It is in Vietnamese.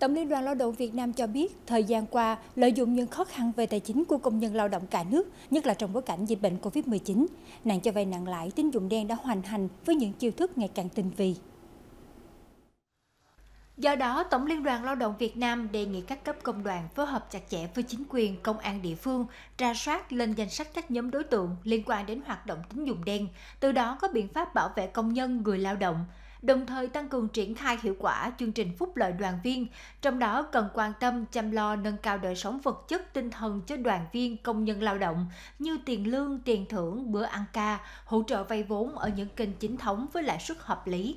Tổng Liên đoàn Lao động Việt Nam cho biết, thời gian qua, lợi dụng những khó khăn về tài chính của công nhân lao động cả nước, nhất là trong bối cảnh dịch bệnh COVID-19, nạn cho vay nặng lãi, tín dụng đen đã hoành hành với những chiêu thức ngày càng tinh vi. Do đó, Tổng Liên đoàn Lao động Việt Nam đề nghị các cấp công đoàn phối hợp chặt chẽ với chính quyền, công an địa phương, tra soát lên danh sách các nhóm đối tượng liên quan đến hoạt động tín dụng đen, từ đó có biện pháp bảo vệ công nhân, người lao động, đồng thời tăng cường triển khai hiệu quả chương trình phúc lợi đoàn viên, trong đó cần quan tâm chăm lo nâng cao đời sống vật chất tinh thần cho đoàn viên công nhân lao động như tiền lương, tiền thưởng, bữa ăn ca, hỗ trợ vay vốn ở những kênh chính thống với lãi suất hợp lý.